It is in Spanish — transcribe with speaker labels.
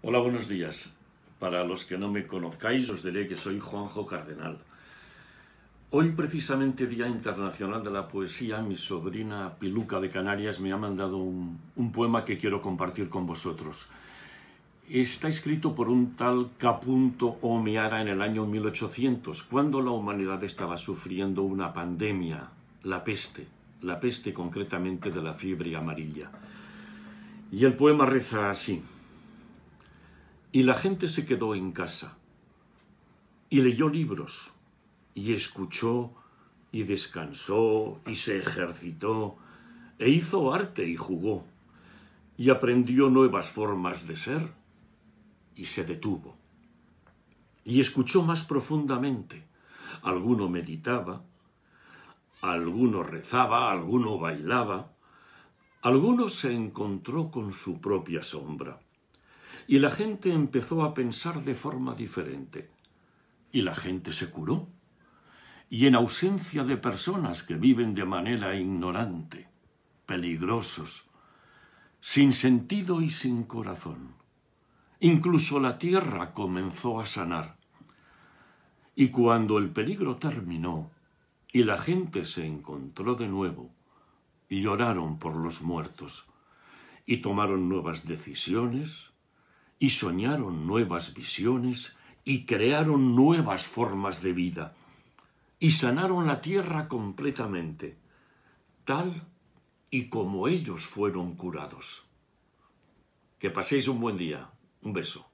Speaker 1: Hola, buenos días. Para los que no me conozcáis, os diré que soy Juanjo Cardenal. Hoy, precisamente Día Internacional de la Poesía, mi sobrina Piluca de Canarias me ha mandado un, poema que quiero compartir con vosotros. Está escrito por un tal Capunto Omeara en el año 1800, cuando la humanidad estaba sufriendo una pandemia, la peste, la peste concretamente de la fiebre amarilla. Y el poema reza así. Y la gente se quedó en casa y leyó libros y escuchó y descansó y se ejercitó e hizo arte y jugó y aprendió nuevas formas de ser y se detuvo y escuchó más profundamente. Alguno meditaba, alguno rezaba, alguno bailaba, alguno se encontró con su propia sombra. Y la gente empezó a pensar de forma diferente. Y la gente se curó. Y en ausencia de personas que viven de manera ignorante, peligrosos, sin sentido y sin corazón. Incluso la tierra comenzó a sanar. Y cuando el peligro terminó y la gente se encontró de nuevo, lloraron por los muertos y tomaron nuevas decisiones, y soñaron nuevas visiones y crearon nuevas formas de vida y sanaron la tierra completamente, tal y como ellos fueron curados. Que paséis un buen día. Un beso.